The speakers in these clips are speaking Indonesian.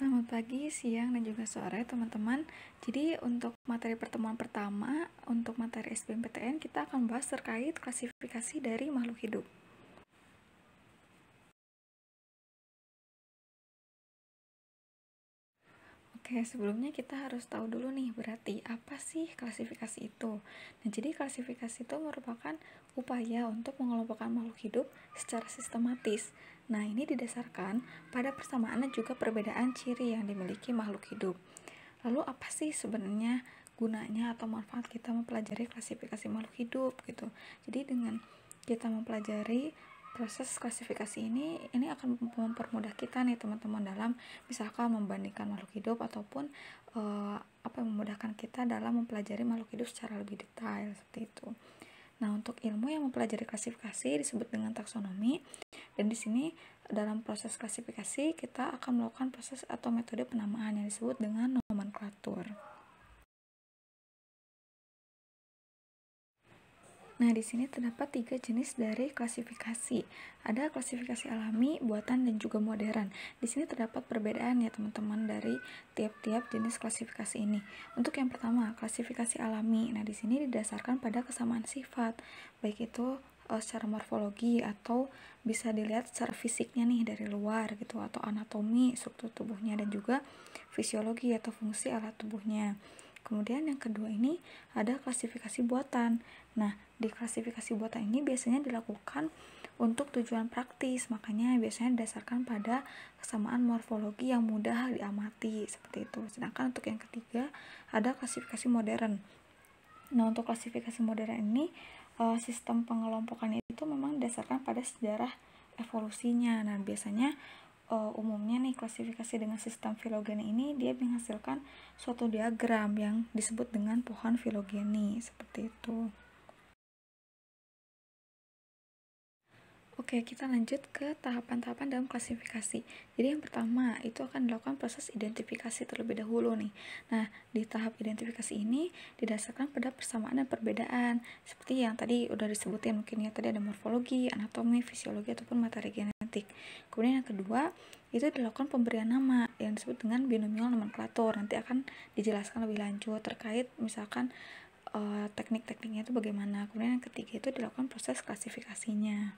Selamat pagi, siang, dan juga sore teman-teman Jadi untuk materi pertemuan pertama Untuk materi SBMPTN kita akan bahas terkait klasifikasi dari makhluk hidup Oke, sebelumnya kita harus tahu dulu nih, berarti apa sih klasifikasi itu? Nah, jadi klasifikasi itu merupakan upaya untuk mengelompokkan makhluk hidup secara sistematis Nah, ini didasarkan pada persamaan dan juga perbedaan ciri yang dimiliki makhluk hidup. Lalu apa sih sebenarnya gunanya atau manfaat kita mempelajari klasifikasi makhluk hidup gitu. Jadi dengan kita mempelajari proses klasifikasi ini ini akan mempermudah kita nih teman-teman dalam misalkan membandingkan makhluk hidup ataupun uh, apa yang memudahkan kita dalam mempelajari makhluk hidup secara lebih detail seperti itu. Nah, untuk ilmu yang mempelajari klasifikasi disebut dengan taksonomi dan di sini dalam proses klasifikasi kita akan melakukan proses atau metode penamaan yang disebut dengan nomenklatur. Nah, di sini terdapat tiga jenis dari klasifikasi. Ada klasifikasi alami, buatan, dan juga modern. Di sini terdapat perbedaan ya teman-teman dari tiap-tiap jenis klasifikasi ini. Untuk yang pertama, klasifikasi alami. Nah, di sini didasarkan pada kesamaan sifat, baik itu uh, secara morfologi atau bisa dilihat secara fisiknya nih dari luar gitu atau anatomi struktur tubuhnya dan juga fisiologi atau fungsi alat tubuhnya. Kemudian yang kedua ini ada klasifikasi buatan. Nah, di klasifikasi buatan ini biasanya dilakukan untuk tujuan praktis, makanya biasanya didasarkan pada kesamaan morfologi yang mudah diamati seperti itu. Sedangkan untuk yang ketiga ada klasifikasi modern. Nah, untuk klasifikasi modern ini uh, sistem pengelompokan itu memang didasarkan pada sejarah evolusinya. Nah, biasanya uh, umumnya nih klasifikasi dengan sistem filogeni ini dia menghasilkan suatu diagram yang disebut dengan pohon filogeni seperti itu. Oke, kita lanjut ke tahapan-tahapan dalam klasifikasi. Jadi yang pertama, itu akan dilakukan proses identifikasi terlebih dahulu nih. Nah, di tahap identifikasi ini didasarkan pada persamaan dan perbedaan. Seperti yang tadi udah disebutin, mungkin ya tadi ada morfologi, anatomi, fisiologi, ataupun materi genetik. Kemudian yang kedua, itu dilakukan pemberian nama yang disebut dengan binomial nomenklatur. Nanti akan dijelaskan lebih lanjut terkait misalkan uh, teknik-tekniknya itu bagaimana. Kemudian yang ketiga itu dilakukan proses klasifikasinya.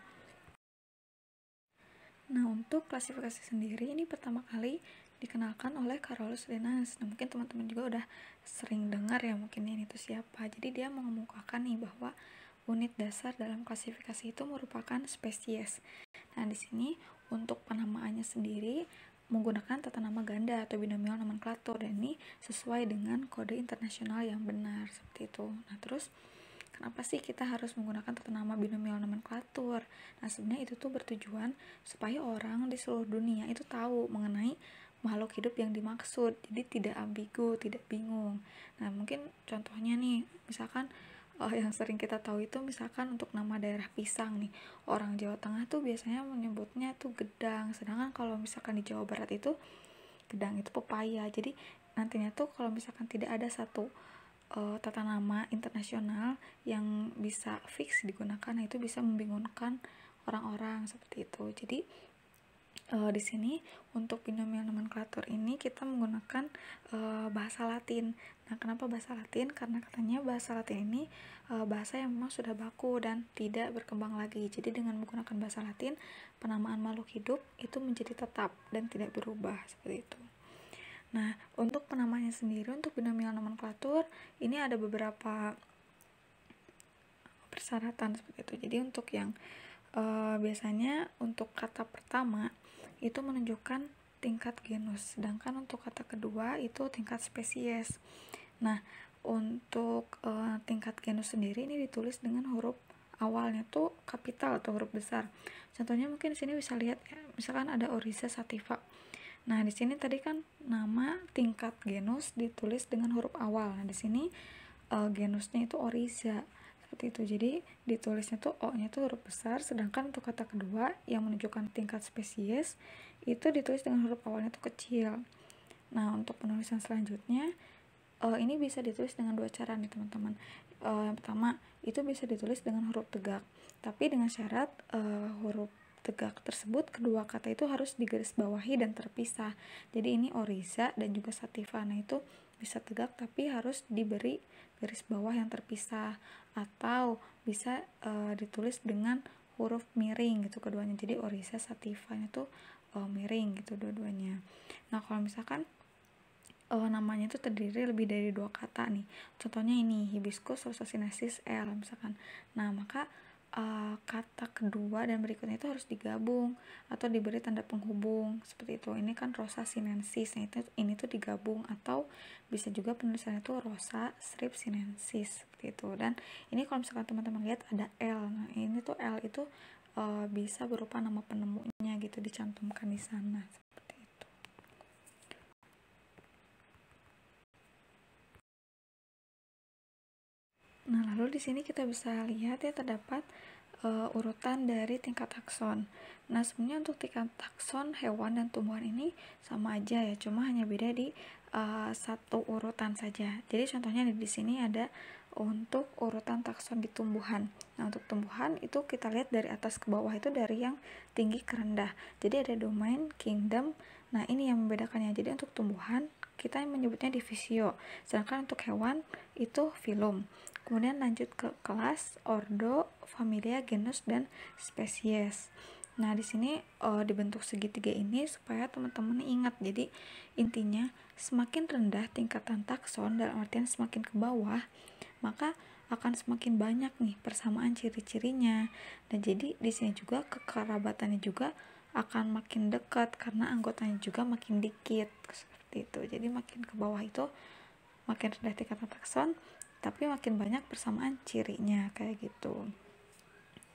Nah, untuk klasifikasi sendiri ini pertama kali dikenalkan oleh Carolus Linnaeus. Nah, mungkin teman-teman juga udah sering dengar ya mungkin ini itu siapa. Jadi dia mengemukakan nih bahwa unit dasar dalam klasifikasi itu merupakan spesies. Nah, di sini untuk penamaannya sendiri menggunakan tata nama ganda atau binomial nomenklatur dan ini sesuai dengan kode internasional yang benar seperti itu. Nah, terus Kenapa sih kita harus menggunakan tata nama binomial nomenklatur? Nah, sebenarnya itu tuh bertujuan supaya orang di seluruh dunia itu tahu mengenai makhluk hidup yang dimaksud. Jadi tidak ambigu, tidak bingung. Nah, mungkin contohnya nih, misalkan Oh, yang sering kita tahu itu misalkan untuk nama daerah pisang nih orang Jawa Tengah tuh biasanya menyebutnya tuh gedang sedangkan kalau misalkan di Jawa Barat itu gedang itu pepaya jadi nantinya tuh kalau misalkan tidak ada satu uh, tata nama internasional yang bisa fix digunakan nah itu bisa membingungkan orang-orang seperti itu jadi uh, di sini untuk binomial nomenklatur ini kita menggunakan uh, bahasa Latin nah kenapa bahasa Latin karena katanya bahasa Latin ini uh, bahasa yang memang sudah baku dan tidak berkembang lagi jadi dengan menggunakan bahasa Latin penamaan makhluk hidup itu menjadi tetap dan tidak berubah seperti itu Nah, untuk penamanya sendiri, untuk binomial nomenklatur, ini ada beberapa persyaratan seperti itu. Jadi untuk yang e, biasanya untuk kata pertama itu menunjukkan tingkat genus, sedangkan untuk kata kedua itu tingkat spesies. Nah, untuk e, tingkat genus sendiri ini ditulis dengan huruf awalnya tuh kapital atau huruf besar. Contohnya mungkin di sini bisa lihat ya, misalkan ada Orisa sativa. Nah, di sini tadi kan nama tingkat genus ditulis dengan huruf awal. Nah, di sini e, genusnya itu Oriza Seperti itu. Jadi, ditulisnya tuh O-nya itu huruf besar, sedangkan untuk kata kedua yang menunjukkan tingkat spesies itu ditulis dengan huruf awalnya itu kecil. Nah, untuk penulisan selanjutnya e, ini bisa ditulis dengan dua cara nih, teman-teman. E, yang pertama, itu bisa ditulis dengan huruf tegak, tapi dengan syarat e, huruf tegak tersebut kedua kata itu harus digarisbawahi dan terpisah jadi ini oriza dan juga sativa nah itu bisa tegak tapi harus diberi garis bawah yang terpisah atau bisa e, ditulis dengan huruf miring gitu keduanya jadi oriza sativa itu e, eh, miring gitu dua-duanya nah kalau misalkan e, namanya itu terdiri lebih dari dua kata nih contohnya ini hibiscus rosasinensis r misalkan nah maka Eh, kata kedua dan berikutnya itu harus digabung atau diberi tanda penghubung seperti itu ini kan rosa sinensis nah itu ini tuh digabung atau bisa juga penulisannya itu rosa strip sinensis seperti itu dan ini kalau misalkan teman-teman lihat ada L nah ini tuh L itu uh, bisa berupa nama penemunya gitu dicantumkan di sana Nah, lalu di sini kita bisa lihat ya terdapat uh, urutan dari tingkat takson. Nah, sebenarnya untuk tingkat takson hewan dan tumbuhan ini sama aja ya, cuma hanya beda di uh, satu urutan saja. Jadi contohnya di sini ada untuk urutan takson di tumbuhan. Nah, untuk tumbuhan itu kita lihat dari atas ke bawah itu dari yang tinggi ke rendah. Jadi ada domain, kingdom. Nah, ini yang membedakannya. Jadi untuk tumbuhan kita menyebutnya divisio sedangkan untuk hewan itu filum kemudian lanjut ke kelas ordo familia genus dan spesies nah di sini e, dibentuk segitiga ini supaya teman-teman ingat jadi intinya semakin rendah tingkatan takson dalam artian semakin ke bawah maka akan semakin banyak nih persamaan ciri-cirinya Nah jadi di sini juga kekerabatannya juga akan makin dekat karena anggotanya juga makin dikit seperti itu jadi makin ke bawah itu makin rendah tingkat takson tapi makin banyak persamaan cirinya kayak gitu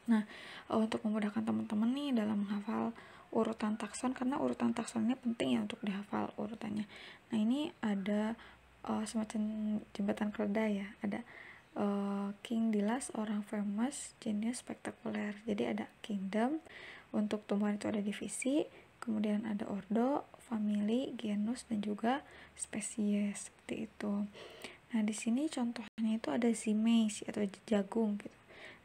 nah eh, untuk memudahkan teman-teman nih dalam menghafal urutan takson karena urutan takson ini penting ya untuk dihafal urutannya nah ini ada uh, semacam jembatan keledai ya ada uh, king dilas orang famous genius spektakuler jadi ada kingdom untuk tumbuhan itu ada divisi kemudian ada ordo famili, genus, dan juga spesies seperti itu. Nah, di sini contohnya itu ada zimeis atau jagung gitu.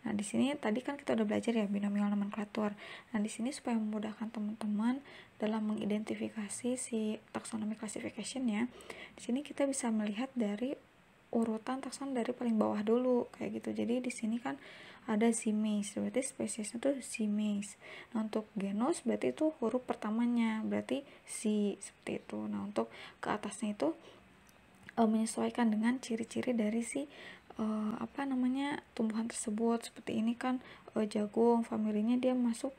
Nah, di sini tadi kan kita udah belajar ya binomial nomenklatur. Nah, di sini supaya memudahkan teman-teman dalam mengidentifikasi si taksonomi classification ya. Di sini kita bisa melihat dari urutan takson dari paling bawah dulu kayak gitu. Jadi di sini kan ada simis berarti spesiesnya tuh simis nah untuk genus berarti itu huruf pertamanya berarti si seperti itu nah untuk ke atasnya itu e, menyesuaikan dengan ciri-ciri dari si e, apa namanya tumbuhan tersebut seperti ini kan e, jagung familinya dia masuk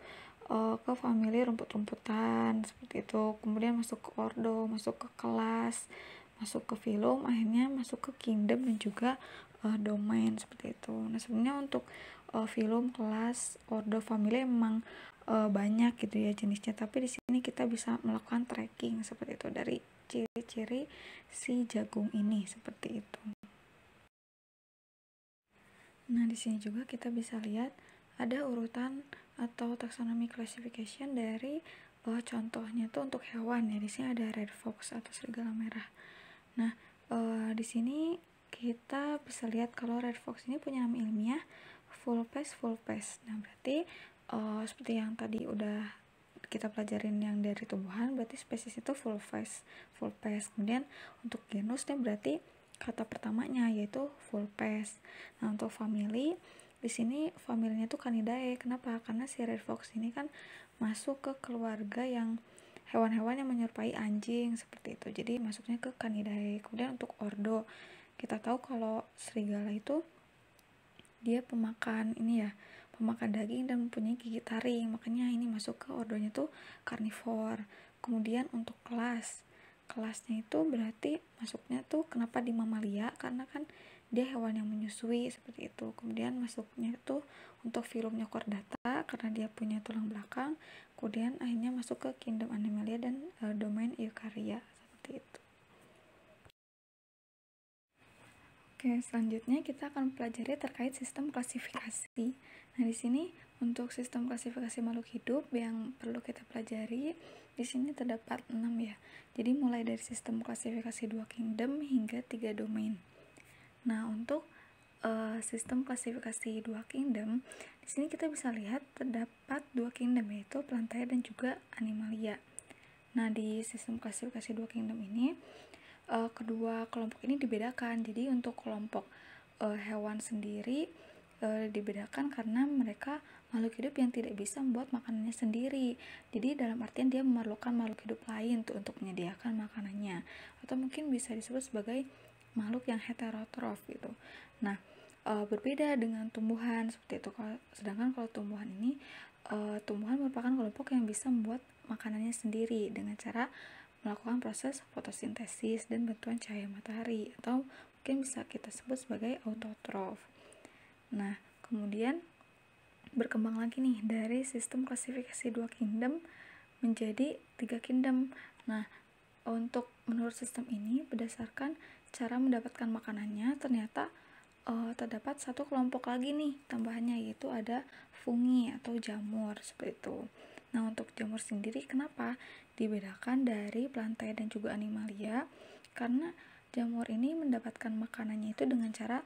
e, ke famili rumput-rumputan seperti itu kemudian masuk ke ordo masuk ke kelas masuk ke film akhirnya masuk ke kingdom dan juga uh, domain seperti itu. Nah sebenarnya untuk uh, film kelas ordo family emang uh, banyak gitu ya jenisnya, tapi di sini kita bisa melakukan tracking seperti itu dari ciri-ciri si jagung ini seperti itu. Nah di sini juga kita bisa lihat ada urutan atau taxonomy classification dari uh, contohnya itu untuk hewan ya di sini ada red fox atau serigala merah. Nah uh, di sini kita bisa lihat kalau red fox ini punya nama ilmiah full vulpes full nah berarti uh, seperti yang tadi udah kita pelajarin yang dari tumbuhan berarti spesies itu full face full face kemudian untuk genus genusnya berarti kata pertamanya yaitu full face nah untuk family di sini familinya tuh canidae kenapa karena si red fox ini kan masuk ke keluarga yang hewan-hewan yang menyerupai anjing seperti itu jadi masuknya ke canidae kemudian untuk ordo kita tahu kalau serigala itu dia pemakan ini ya pemakan daging dan mempunyai gigi taring makanya ini masuk ke ordonya tuh karnivor kemudian untuk kelas kelasnya itu berarti masuknya tuh kenapa di mamalia karena kan dia hewan yang menyusui seperti itu kemudian masuknya itu untuk filumnya chordata karena dia punya tulang belakang kemudian akhirnya masuk ke kingdom animalia dan uh, domain eukarya seperti itu Oke, selanjutnya kita akan pelajari terkait sistem klasifikasi. Nah, di sini untuk sistem klasifikasi makhluk hidup yang perlu kita pelajari, di sini terdapat 6 ya. Jadi mulai dari sistem klasifikasi dua kingdom hingga tiga domain. Nah, untuk uh, sistem klasifikasi dua kingdom, di sini kita bisa lihat terdapat dua kingdom yaitu plantae dan juga animalia. Nah, di sistem klasifikasi dua kingdom ini uh, kedua kelompok ini dibedakan. Jadi untuk kelompok uh, hewan sendiri uh, dibedakan karena mereka makhluk hidup yang tidak bisa membuat makanannya sendiri. Jadi dalam artian dia memerlukan makhluk hidup lain tuh untuk menyediakan makanannya atau mungkin bisa disebut sebagai makhluk yang heterotrof gitu. Nah, uh, berbeda dengan tumbuhan seperti itu. Sedangkan kalau tumbuhan ini uh, tumbuhan merupakan kelompok yang bisa membuat makanannya sendiri dengan cara melakukan proses fotosintesis dan bantuan cahaya matahari atau mungkin bisa kita sebut sebagai autotrof. Nah, kemudian berkembang lagi nih dari sistem klasifikasi dua kingdom menjadi tiga kingdom. Nah, untuk menurut sistem ini berdasarkan cara mendapatkan makanannya ternyata uh, terdapat satu kelompok lagi nih tambahannya yaitu ada fungi atau jamur seperti itu. Nah, untuk jamur sendiri kenapa dibedakan dari plantae dan juga animalia? Karena jamur ini mendapatkan makanannya itu dengan cara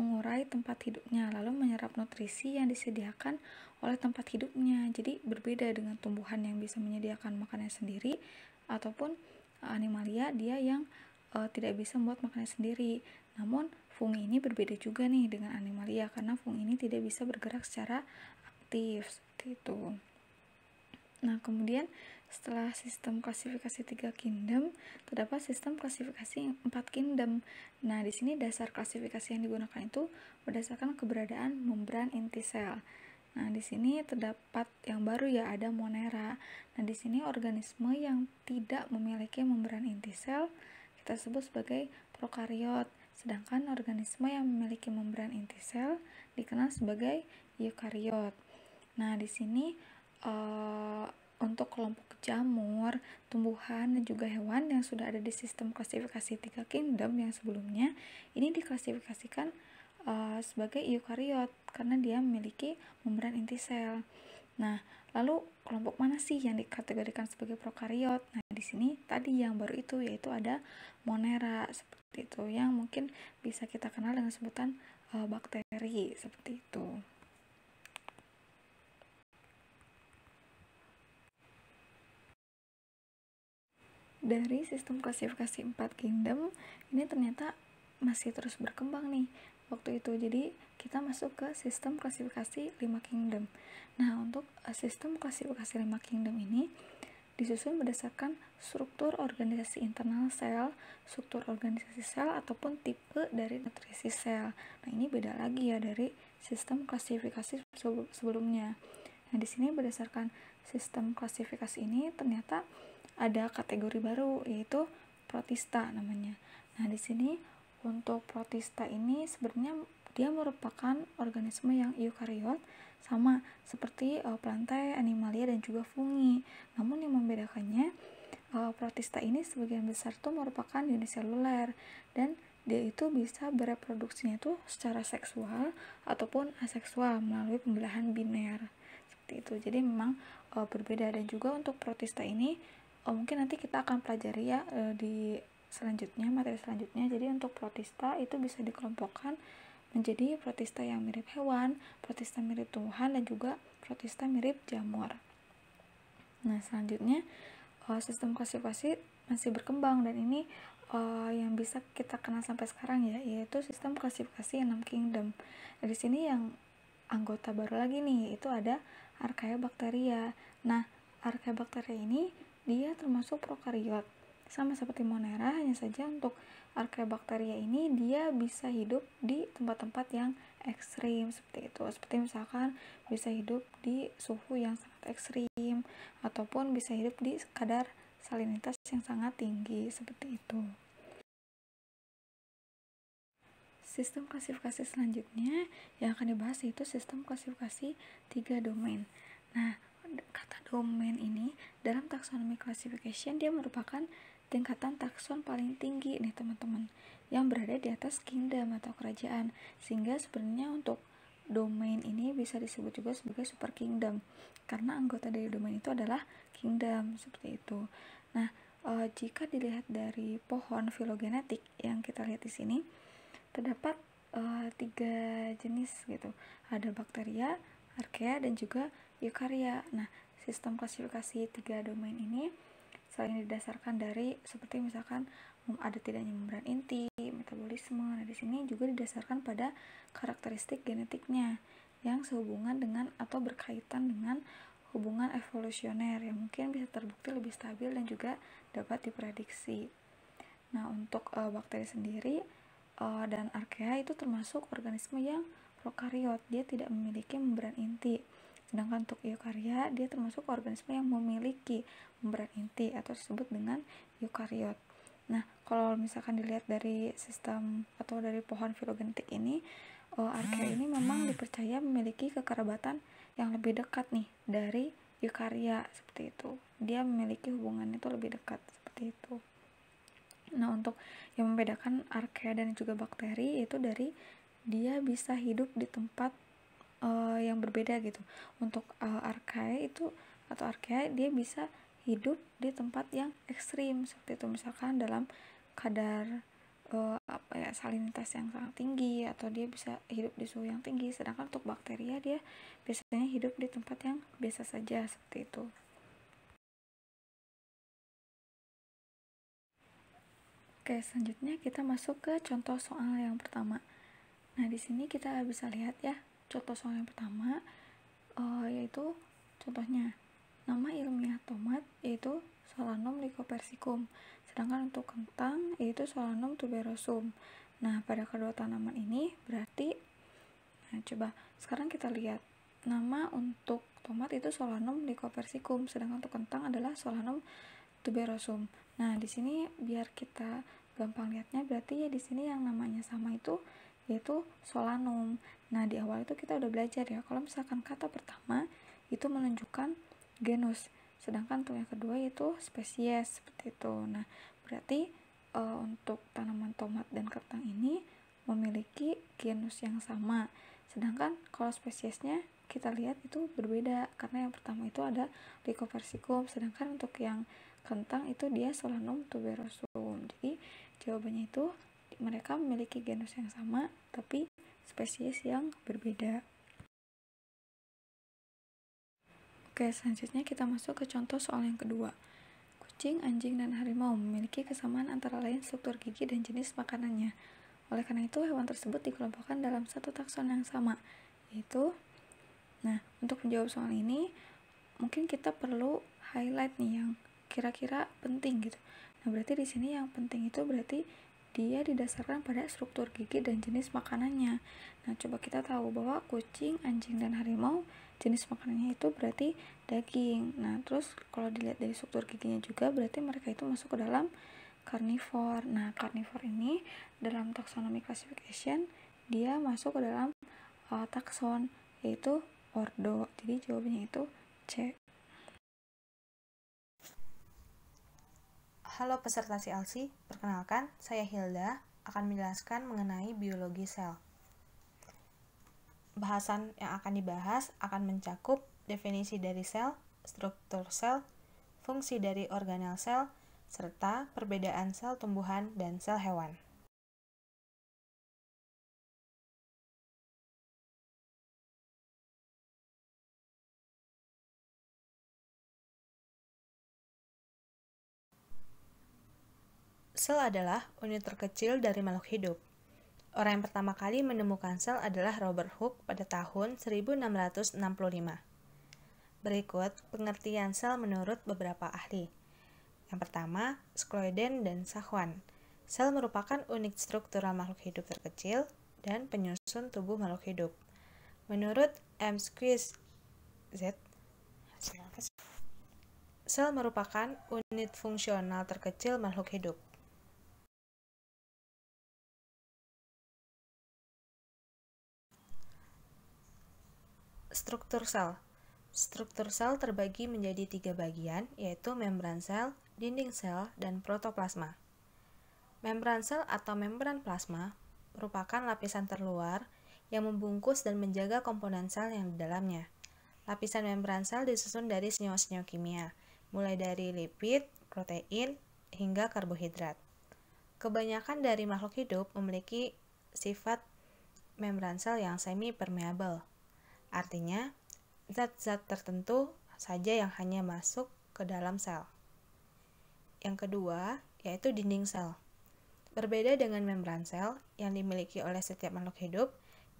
mengurai tempat hidupnya lalu menyerap nutrisi yang disediakan oleh tempat hidupnya. Jadi berbeda dengan tumbuhan yang bisa menyediakan makanan sendiri ataupun eh, animalia dia yang e, tidak bisa membuat makanan sendiri. Namun fungi ini berbeda juga nih dengan animalia karena fungi ini tidak bisa bergerak secara aktif seperti itu. Nah, kemudian setelah sistem klasifikasi tiga kingdom, terdapat sistem klasifikasi empat kingdom. Nah, di sini dasar klasifikasi yang digunakan itu berdasarkan keberadaan membran inti sel. Nah, di sini terdapat yang baru ya ada monera. Nah, di sini organisme yang tidak memiliki membran inti sel kita sebut sebagai prokariot, sedangkan organisme yang memiliki membran inti sel dikenal sebagai eukariot. Nah, di sini Eh, untuk kelompok jamur, tumbuhan, dan juga hewan yang sudah ada di sistem klasifikasi tiga kingdom yang sebelumnya, ini diklasifikasikan uh, sebagai eukariot karena dia memiliki membran inti sel. Nah, lalu kelompok mana sih yang dikategorikan sebagai prokariot? Nah, di sini tadi yang baru itu yaitu ada monera seperti itu yang mungkin bisa kita kenal dengan sebutan uh, bakteri seperti itu. dari sistem klasifikasi 4 kingdom ini ternyata masih terus berkembang nih waktu itu jadi kita masuk ke sistem klasifikasi 5 kingdom nah untuk eh, sistem klasifikasi 5 kingdom ini disusun berdasarkan struktur organisasi internal sel, struktur organisasi sel, ataupun tipe dari nutrisi sel. Nah, ini beda lagi ya dari sistem klasifikasi sebelumnya. Nah, di sini berdasarkan sistem klasifikasi ini ternyata ada kategori baru yaitu protista namanya. Nah, di sini untuk protista ini sebenarnya dia merupakan organisme yang eukariot sama seperti uh, e, plantae, animalia dan juga fungi. Namun yang membedakannya uh, protista ini sebagian besar tuh merupakan seluler dan dia itu bisa bereproduksinya itu secara seksual ataupun aseksual melalui pembelahan biner seperti itu jadi memang e, berbeda dan juga untuk protista ini oh, mungkin nanti kita akan pelajari ya e, di selanjutnya materi selanjutnya jadi untuk protista itu bisa dikelompokkan menjadi protista yang mirip hewan protista mirip tumbuhan dan juga protista mirip jamur nah selanjutnya e, sistem klasifikasi masih berkembang dan ini uh, yang bisa kita kenal sampai sekarang ya yaitu sistem klasifikasi enam kingdom nah, dari sini yang anggota baru lagi nih itu ada archaea bakteria nah archaea bakteria ini dia termasuk prokariot. Sama seperti Monera, hanya saja untuk bakteria ini dia bisa hidup di tempat-tempat yang ekstrim seperti itu. Seperti misalkan bisa hidup di suhu yang sangat ekstrim ataupun bisa hidup di kadar salinitas yang sangat tinggi seperti itu. Sistem klasifikasi selanjutnya yang akan dibahas itu sistem klasifikasi tiga domain. Nah, kata domain ini dalam taksonomi classification dia merupakan tingkatan takson paling tinggi nih teman-teman yang berada di atas kingdom atau kerajaan sehingga sebenarnya untuk domain ini bisa disebut juga sebagai super kingdom karena anggota dari domain itu adalah kingdom seperti itu. Nah, e, jika dilihat dari pohon filogenetik yang kita lihat di sini terdapat e, tiga jenis gitu, ada bakteria, archaea dan juga eukarya. Nah, sistem klasifikasi tiga domain ini selain didasarkan dari seperti misalkan ada tidaknya membran inti, metabolisme. Nah, di sini juga didasarkan pada karakteristik genetiknya yang sehubungan dengan atau berkaitan dengan hubungan evolusioner yang mungkin bisa terbukti lebih stabil dan juga dapat diprediksi. Nah, untuk uh, bakteri sendiri uh, dan arkea itu termasuk organisme yang prokariot. Dia tidak memiliki membran inti. Sedangkan untuk eukarya, dia termasuk organisme yang memiliki membran inti atau disebut dengan eukariot. Nah, kalau misalkan dilihat dari sistem atau dari pohon filogenetik ini, oh, eh, arkea ini memang dipercaya memiliki kekerabatan yang lebih dekat nih dari eukarya seperti itu. Dia memiliki hubungan itu lebih dekat seperti itu. Nah, untuk yang membedakan arkea dan juga bakteri itu dari dia bisa hidup di tempat uh, yang berbeda gitu untuk uh, eh, arkai itu atau arkea dia bisa hidup di tempat yang ekstrim seperti itu misalkan dalam kadar uh, apa ya salinitas yang sangat tinggi atau dia bisa hidup di suhu yang tinggi sedangkan untuk bakteria dia biasanya hidup di tempat yang biasa saja seperti itu Oke, selanjutnya kita masuk ke contoh soal yang pertama. Nah, di sini kita bisa lihat ya, contoh soal yang pertama uh, yaitu contohnya nama ilmiah tomat yaitu Solanum lycopersicum sedangkan untuk kentang yaitu Solanum tuberosum nah pada kedua tanaman ini berarti nah coba sekarang kita lihat nama untuk tomat itu Solanum lycopersicum, sedangkan untuk kentang adalah Solanum tuberosum. Nah, di sini biar kita gampang lihatnya berarti ya di sini yang namanya sama itu yaitu solanum. Nah, di awal itu kita udah belajar ya, kalau misalkan kata pertama itu menunjukkan genus, sedangkan untuk yang kedua itu spesies seperti itu. Nah, berarti e, untuk tanaman tomat dan kentang ini memiliki genus yang sama. Sedangkan kalau spesiesnya kita lihat itu berbeda karena yang pertama itu ada Lycopersicum sedangkan untuk yang kentang itu dia Solanum tuberosum. Jadi jawabannya itu mereka memiliki genus yang sama tapi spesies yang berbeda. Oke, selanjutnya kita masuk ke contoh soal yang kedua. Kucing, anjing, dan harimau memiliki kesamaan antara lain struktur gigi dan jenis makanannya. Oleh karena itu, hewan tersebut dikelompokkan dalam satu takson yang sama, yaitu Nah, untuk menjawab soal ini, mungkin kita perlu highlight nih yang kira-kira penting gitu. Nah, berarti di sini yang penting itu berarti dia didasarkan pada struktur gigi dan jenis makanannya. Nah, coba kita tahu bahwa kucing, anjing, dan harimau jenis makanannya itu berarti daging. Nah, terus kalau dilihat dari struktur giginya juga berarti mereka itu masuk ke dalam karnivor. Nah, karnivor ini dalam taxonomy classification dia masuk ke dalam uh, takson yaitu ordo. Jadi jawabannya itu C. Halo peserta CLC, perkenalkan saya Hilda akan menjelaskan mengenai biologi sel. Bahasan yang akan dibahas akan mencakup definisi dari sel, struktur sel, fungsi dari organel sel, serta perbedaan sel tumbuhan dan sel hewan. Sel adalah unit terkecil dari makhluk hidup. Orang yang pertama kali menemukan sel adalah Robert Hooke pada tahun 1665. Berikut pengertian sel menurut beberapa ahli. Yang pertama, skloiden dan sahwan. Sel merupakan unit struktural makhluk hidup terkecil dan penyusun tubuh makhluk hidup. Menurut M. Squiz Z, sel merupakan unit fungsional terkecil makhluk hidup. struktur sel. Struktur sel terbagi menjadi tiga bagian, yaitu membran sel, dinding sel, dan protoplasma. Membran sel atau membran plasma merupakan lapisan terluar yang membungkus dan menjaga komponen sel yang di dalamnya. Lapisan membran sel disusun dari senyawa-senyawa kimia, mulai dari lipid, protein, hingga karbohidrat. Kebanyakan dari makhluk hidup memiliki sifat membran sel yang semi permeable Artinya, zat-zat tertentu saja yang hanya masuk ke dalam sel. Yang kedua, yaitu dinding sel. Berbeda dengan membran sel yang dimiliki oleh setiap makhluk hidup,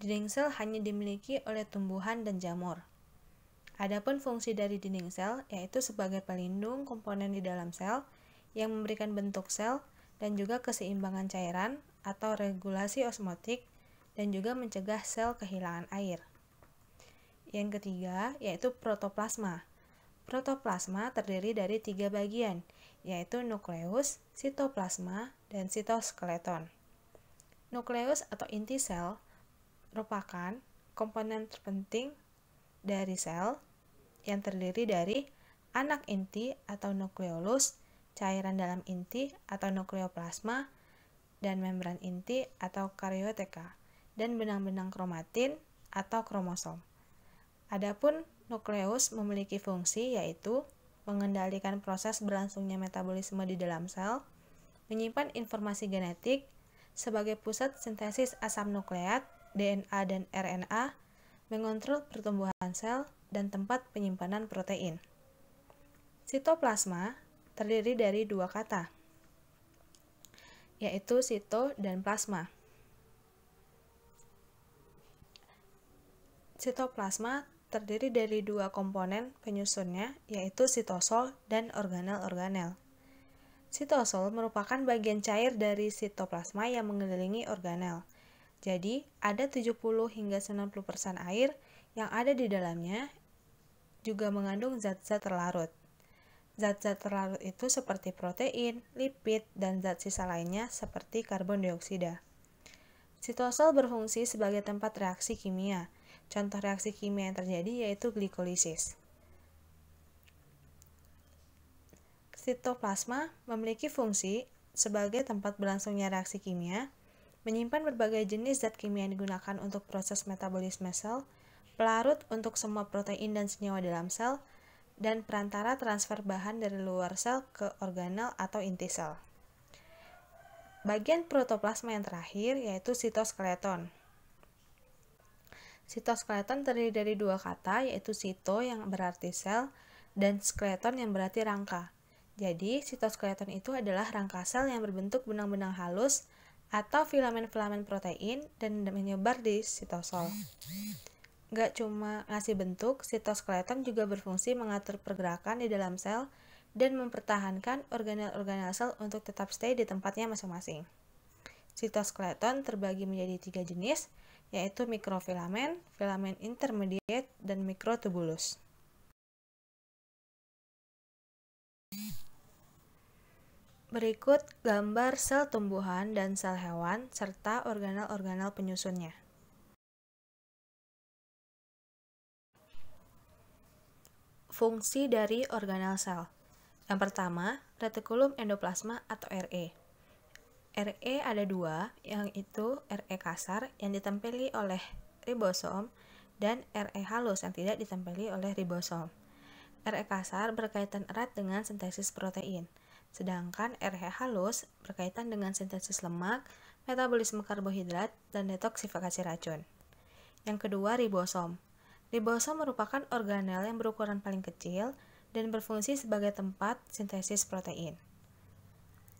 dinding sel hanya dimiliki oleh tumbuhan dan jamur. Adapun fungsi dari dinding sel yaitu sebagai pelindung komponen di dalam sel yang memberikan bentuk sel dan juga keseimbangan cairan atau regulasi osmotik dan juga mencegah sel kehilangan air. Yang ketiga, yaitu protoplasma. Protoplasma terdiri dari tiga bagian, yaitu nukleus, sitoplasma, dan sitoskeleton. Nukleus atau inti sel merupakan komponen terpenting dari sel yang terdiri dari anak inti atau nukleolus, cairan dalam inti atau nukleoplasma, dan membran inti atau karyoteka, dan benang-benang kromatin atau kromosom. Adapun nukleus memiliki fungsi yaitu mengendalikan proses berlangsungnya metabolisme di dalam sel, menyimpan informasi genetik sebagai pusat sintesis asam nukleat, DNA dan RNA, mengontrol pertumbuhan sel dan tempat penyimpanan protein. Sitoplasma terdiri dari dua kata, yaitu sito dan plasma. Sitoplasma terdiri dari dua komponen penyusunnya, yaitu sitosol dan organel-organel. Sitosol merupakan bagian cair dari sitoplasma yang mengelilingi organel. Jadi, ada 70 hingga 90% air yang ada di dalamnya juga mengandung zat-zat terlarut. Zat-zat terlarut itu seperti protein, lipid, dan zat sisa lainnya seperti karbon dioksida. Sitosol berfungsi sebagai tempat reaksi kimia, Contoh reaksi kimia yang terjadi yaitu glikolisis. Sitoplasma memiliki fungsi sebagai tempat berlangsungnya reaksi kimia, menyimpan berbagai jenis zat kimia yang digunakan untuk proses metabolisme sel, pelarut untuk semua protein dan senyawa dalam sel, dan perantara transfer bahan dari luar sel ke organel atau inti sel. Bagian protoplasma yang terakhir yaitu sitoskeleton. Sitoskeleton terdiri dari dua kata, yaitu sito yang berarti sel dan skeleton yang berarti rangka. Jadi, sitoskeleton itu adalah rangka sel yang berbentuk benang-benang halus atau filamen-filamen protein dan menyebar di sitosol. Gak cuma ngasih bentuk, sitoskeleton juga berfungsi mengatur pergerakan di dalam sel dan mempertahankan organel-organel sel untuk tetap stay di tempatnya masing-masing. Sitoskeleton terbagi menjadi tiga jenis, yaitu mikrofilamen, filamen intermediate, dan mikrotubulus. Berikut gambar sel tumbuhan dan sel hewan serta organel-organel penyusunnya. Fungsi dari organel sel. Yang pertama, retikulum endoplasma atau RE. RE ada dua, yang itu RE kasar yang ditempeli oleh ribosom dan RE halus yang tidak ditempeli oleh ribosom. RE kasar berkaitan erat dengan sintesis protein, sedangkan RE halus berkaitan dengan sintesis lemak, metabolisme karbohidrat, dan detoksifikasi racun. Yang kedua, ribosom. Ribosom merupakan organel yang berukuran paling kecil dan berfungsi sebagai tempat sintesis protein.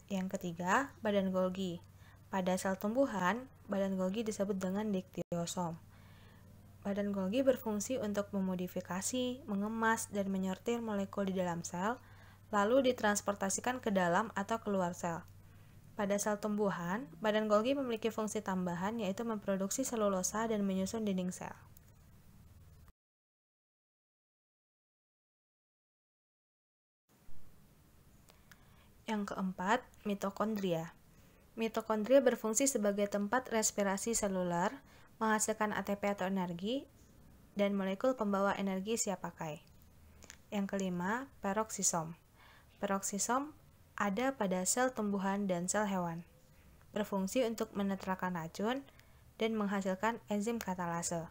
Yang ketiga, badan Golgi. Pada sel tumbuhan, badan Golgi disebut dengan diktiosom. Badan Golgi berfungsi untuk memodifikasi, mengemas, dan menyortir molekul di dalam sel, lalu ditransportasikan ke dalam atau keluar sel. Pada sel tumbuhan, badan Golgi memiliki fungsi tambahan yaitu memproduksi selulosa dan menyusun dinding sel. Yang keempat, mitokondria. Mitokondria berfungsi sebagai tempat respirasi seluler, menghasilkan ATP atau energi, dan molekul pembawa energi siap pakai. Yang kelima, peroksisom. Peroksisom ada pada sel tumbuhan dan sel hewan. Berfungsi untuk menetralkan racun dan menghasilkan enzim katalase.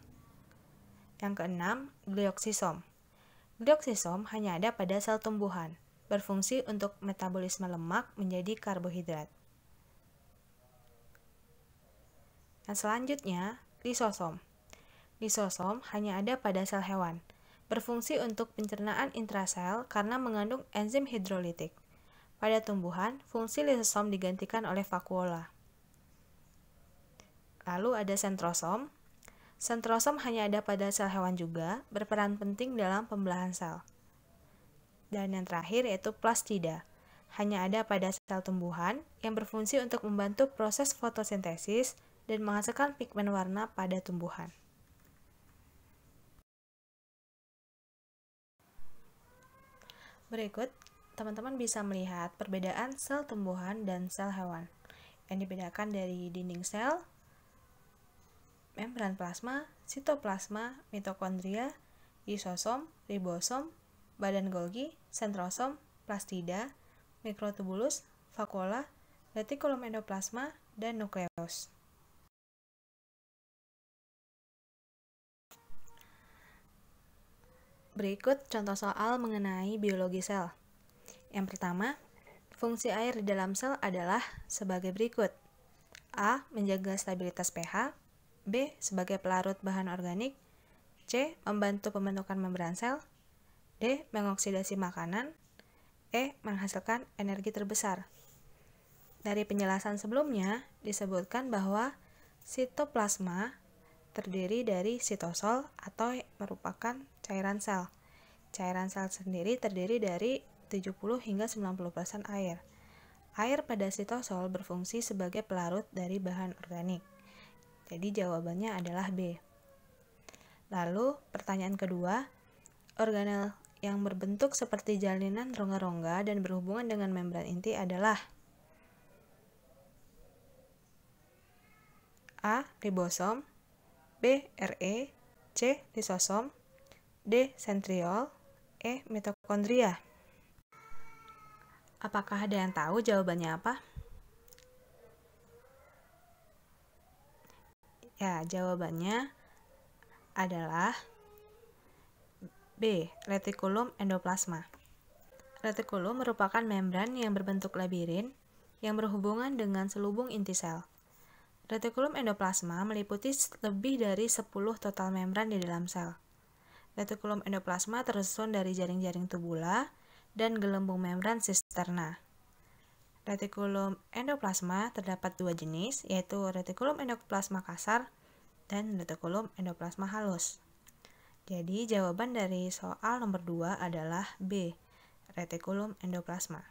Yang keenam, glioksisom. Glioksisom hanya ada pada sel tumbuhan berfungsi untuk metabolisme lemak menjadi karbohidrat. Nah, selanjutnya, lisosom. Lisosom hanya ada pada sel hewan. Berfungsi untuk pencernaan intrasel karena mengandung enzim hidrolitik. Pada tumbuhan, fungsi lisosom digantikan oleh vakuola. Lalu ada sentrosom. Sentrosom hanya ada pada sel hewan juga, berperan penting dalam pembelahan sel dan yang terakhir yaitu plastida. Hanya ada pada sel tumbuhan yang berfungsi untuk membantu proses fotosintesis dan menghasilkan pigmen warna pada tumbuhan. Berikut, teman-teman bisa melihat perbedaan sel tumbuhan dan sel hewan yang dibedakan dari dinding sel, membran plasma, sitoplasma, mitokondria, isosom, ribosom, badan Golgi, sentrosom, plastida, mikrotubulus, vakuola, retikulum endoplasma, dan nukleus. Berikut contoh soal mengenai biologi sel. Yang pertama, fungsi air di dalam sel adalah sebagai berikut. A. Menjaga stabilitas pH. B. Sebagai pelarut bahan organik. C. Membantu pembentukan membran sel. D. E, mengoksidasi makanan E. Menghasilkan energi terbesar Dari penjelasan sebelumnya, disebutkan bahwa sitoplasma terdiri dari sitosol atau merupakan cairan sel. Cairan sel sendiri terdiri dari 70 hingga 90% air. Air pada sitosol berfungsi sebagai pelarut dari bahan organik. Jadi jawabannya adalah B. Lalu pertanyaan kedua, organel yang berbentuk seperti jalinan rongga-rongga dan berhubungan dengan membran inti adalah A. Ribosom B. RE C. Lisosom D. Sentriol E. Mitokondria Apakah ada yang tahu jawabannya apa? Ya, jawabannya adalah B. Retikulum endoplasma Retikulum merupakan membran yang berbentuk labirin yang berhubungan dengan selubung inti sel. Retikulum endoplasma meliputi lebih dari 10 total membran di dalam sel. Retikulum endoplasma tersusun dari jaring-jaring tubula dan gelembung membran sisterna. Retikulum endoplasma terdapat dua jenis, yaitu retikulum endoplasma kasar dan retikulum endoplasma halus. Jadi jawaban dari soal nomor 2 adalah B, retikulum endoplasma.